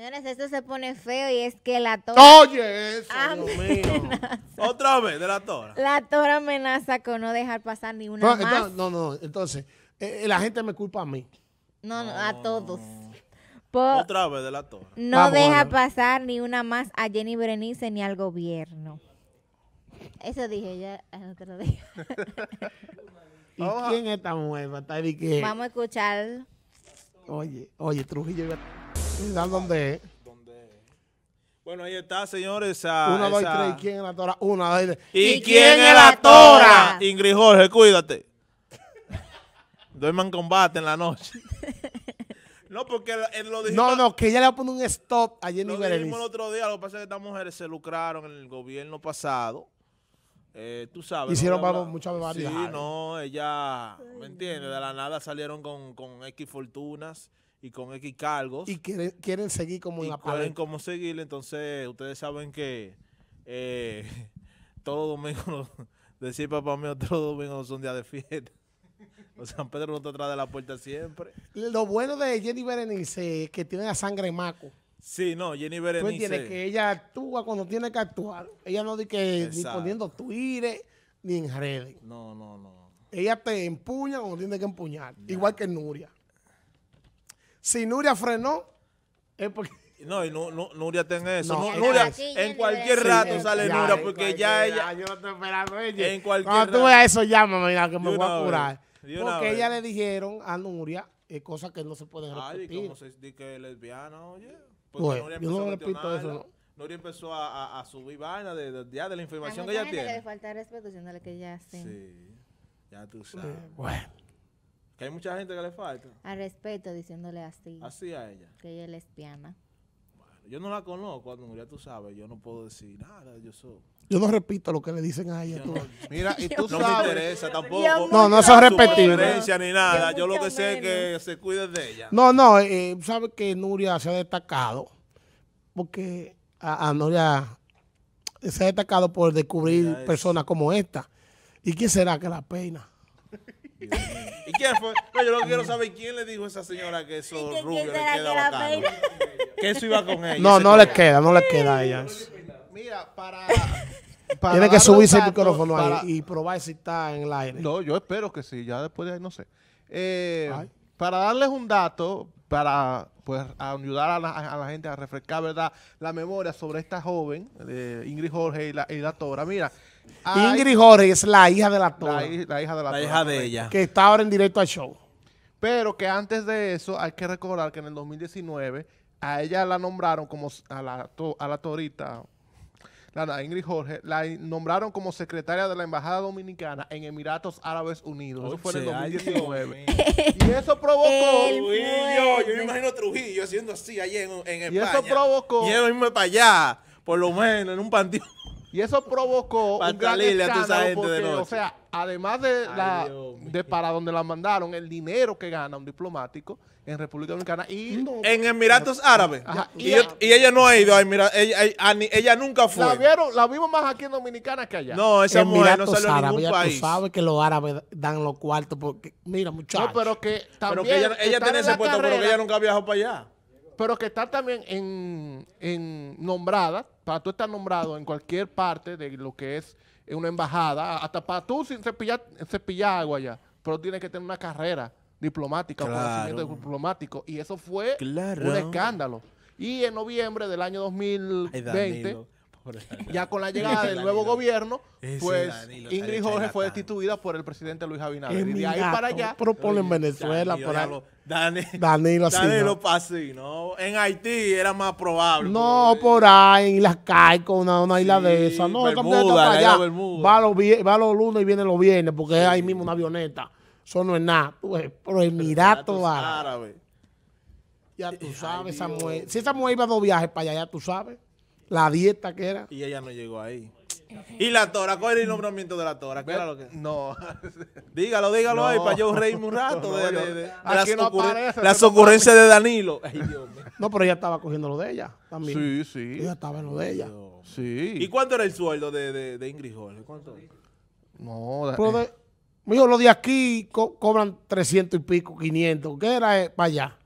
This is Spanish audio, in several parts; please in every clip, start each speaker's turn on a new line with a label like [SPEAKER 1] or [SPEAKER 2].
[SPEAKER 1] Señores, esto se pone feo y es que la tora. Oye, eso, ah, Dios mío.
[SPEAKER 2] Otra vez, de la tora.
[SPEAKER 1] La tora amenaza con no dejar pasar ni una. más.
[SPEAKER 2] no, no, entonces, eh, eh, la gente me culpa a mí.
[SPEAKER 1] No, no, a todos. Otra vez de la tora. No deja pasar ni una más a Jenny Berenice ni al gobierno. Eso dije, ya el otro día. ¿Y quién
[SPEAKER 2] es esta mujer? Vamos
[SPEAKER 1] a escuchar.
[SPEAKER 2] Oye, oye, Trujillo. ¿Dónde
[SPEAKER 1] Bueno, ahí está, señores. Esa, ¿Quién es la tora? Una, ¿Y, quién es la tora? Ingrid Jorge, cuídate. Duerman combate en la noche. No, porque él lo No, no, que ella le va a poner un stop a Jenny Lo dijimos el otro día, lo que pasa es que estas mujeres se lucraron en el gobierno pasado eh, tú sabes. Hicieron ¿no?
[SPEAKER 2] muchas barbaridades. Sí,
[SPEAKER 1] no, ella, ¿me entiendes? De la nada salieron con, X fortunas y con X cargos.
[SPEAKER 2] Y quieren, seguir como y en la Quieren
[SPEAKER 1] seguir, entonces ustedes saben que eh, todos todo domingos, decir papá mío, todo domingo son días de fiesta. O San Pedro no está atrás de la puerta siempre.
[SPEAKER 2] Lo bueno de Jenny Berenice es que tiene la sangre maco.
[SPEAKER 1] Sí, no, Jenny Berenice. Tú entiendes que
[SPEAKER 2] ella actúa cuando tiene que actuar. Ella no dice que ni poniendo Twitter ni en redes.
[SPEAKER 1] No, no, no.
[SPEAKER 2] Ella te empuña cuando tiene que empuñar. Igual que Nuria. Si Nuria frenó, es porque.
[SPEAKER 1] No, y no, no, Nuria tiene eso. Nuria, en cualquier rato sale Nuria, porque ya ella. Yo estoy esperando ella. En cualquier Cuando tú veas eso, llámame, que me voy a curar. Porque ella le
[SPEAKER 2] dijeron a Nuria eh, cosas que no se pueden repetir. Ay, cómo se
[SPEAKER 1] dice que lesbiana, oye? Porque yo no repito eso, ¿no? Nori empezó a, a, a subir vaina de, de, de, la información que ella tiene. Que le
[SPEAKER 3] falta respeto diciéndole que ella... sí.
[SPEAKER 1] Sí, ya tú sabes. Bueno. Que hay mucha gente que le falta.
[SPEAKER 3] A respeto diciéndole así. Así a ella. Que ella es lesbiana
[SPEAKER 1] yo no la conozco, cuando Nuria, tú sabes, yo no puedo decir nada, yo soy...
[SPEAKER 3] Yo no repito
[SPEAKER 2] lo que le dicen a ella. mira, y tú no sabes. me interesa tampoco. No, no eso es
[SPEAKER 1] ni nada. Yo lo que sé es que se cuide de ella. No, no,
[SPEAKER 2] eh, sabes que Nuria se ha destacado porque a, a Nuria se ha destacado por descubrir personas como esta. ¿Y quién será que la peina?
[SPEAKER 1] ¿Y quién fue? No, yo quiero saber quién le dijo a esa señora que eso le queda Que eso iba con ella. No, no
[SPEAKER 2] le queda, no le queda a ella Mira,
[SPEAKER 3] para... Tiene que subirse el micrófono ahí y probar si está en el aire. No, yo espero que sí, ya después de ahí no sé. Eh, para darles un dato, para pues ayudar a la, gente a refrescar verdad la memoria sobre esta joven eh, Ingrid Jorge y la, y Mira, Ingrid Jorge es
[SPEAKER 2] la hija de la Tora.
[SPEAKER 3] La, hija de la, La hija de ella. que
[SPEAKER 2] está ahora en directo al
[SPEAKER 3] show. Pero que antes de eso hay que recordar que en el 2019 a ella la nombraron como a la, a la Torita, Ingrid Jorge, la nombraron como secretaria de la Embajada Dominicana en Emiratos Árabes Unidos. Eso fue en el 2019. Y eso provocó... Trujillo, yo me imagino
[SPEAKER 1] Trujillo haciendo así allí en, en Y eso provocó... para allá, por lo menos, en un panteón. Y eso provocó un gran escándalo porque, o sea,
[SPEAKER 3] además de, la, de para donde la mandaron, el dinero que gana un diplomático en República Dominicana y...
[SPEAKER 1] en Emiratos Árabes. y, ella, no ha ido a Emiratos, ella, ella, nunca fue. La,
[SPEAKER 3] vieron, la vimos más aquí en Dominicana que allá. No, esa Emiratos mujer no salió árabe, a ningún
[SPEAKER 2] país. sabes que los árabes dan los cuartos porque... Mira, muchachos.
[SPEAKER 3] pero que también... ella, ella tiene ese puesto, pero que ella nunca viajado para allá. Pero que está también en, en nombrada para tú estar nombrado en cualquier parte de lo que es una embajada, hasta para tú sin cepillar, cepillar agua ya, pero tienes que tener una carrera diplomática o conocimiento diplomático. Y eso fue un escándalo. Y en noviembre del año 2020... Ya con la llegada del nuevo gobierno, pues Ingrid Jorge fue destituida por el presidente Luis Abinader. Y de ahí para allá. Propone en
[SPEAKER 2] Venezuela, por ahí. Danilo,
[SPEAKER 1] Danilo, En Haití era más probable.
[SPEAKER 2] No, por ahí, en las Caicos, una, isla de esas. No, allá.
[SPEAKER 1] Va
[SPEAKER 2] los, va los lunes y viene los viernes, porque es ahí mismo una avioneta. Eso no es nada. Pues, pero toda mirato ah.
[SPEAKER 1] Ya tú eh, sabes, Samuel
[SPEAKER 2] Si esa mujer iba a dos viajes para allá, ya tú sabes la dieta que era.
[SPEAKER 1] Y ella no llegó ahí. Y la Tora, ¿cuál era el nombramiento de la Tora? ¿Qué era lo que? No. dígalo, dígalo ahí para yo reírme un rato de, de, las, ocurrencias de Danilo. Ay,
[SPEAKER 2] No, pero ella estaba cogiendo lo de ella también. Sí, sí. Ella estaba en lo de ella.
[SPEAKER 1] Sí. ¿Y cuánto era el sueldo de, de, Ingrid Jorge? ¿Cuánto? No,
[SPEAKER 3] eh.
[SPEAKER 2] pero de, mijo, los de aquí cobran 300 y pico, 500. ¿Qué era eh, para allá?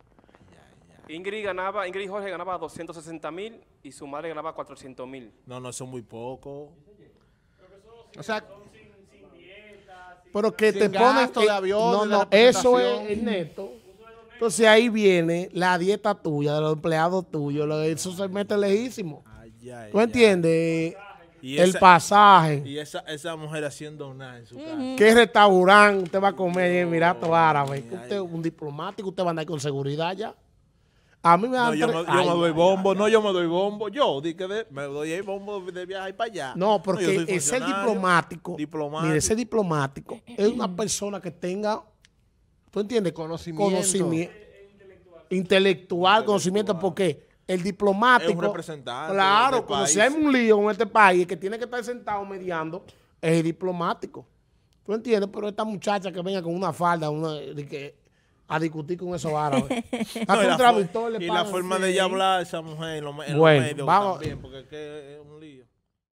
[SPEAKER 3] Ingrid ganaba, Ingrid Jorge ganaba 260 mil y su madre graba 400 mil. No, no, eso muy poco.
[SPEAKER 2] O sea, pero que te pones avión. No, no, eso es el neto. Entonces ahí viene la dieta tuya, de los empleados tuyos. Eso se mete lejísimo. ¿Tú entiendes? el pasaje.
[SPEAKER 1] Y esa, esa mujer haciendo nada en su casa.
[SPEAKER 2] ¿Qué restaurante usted va a comer en mirato árabe. Usted un diplomático, usted va a andar con seguridad ya. A mí me yo, me, doy
[SPEAKER 1] bombo, no, yo me doy bombo. Yo me doy bombo de viaje para allá. No, porque es diplomático, ese
[SPEAKER 2] diplomático es una mm. persona que tenga, ¿tú entiendes? Conocimiento. Intelectual, conocimiento, porque el diplomático. Es representante. Claro, si este hay un lío en este país que tiene que estar sentado mediando, es el diplomático. ¿Tú entiendes? Pero esta muchacha que venga con una falda, una, de a discutir con esos árabes. y,
[SPEAKER 1] la, forma de ella hablar esa mujer en los, medios vamos. también, porque es, que es un lío.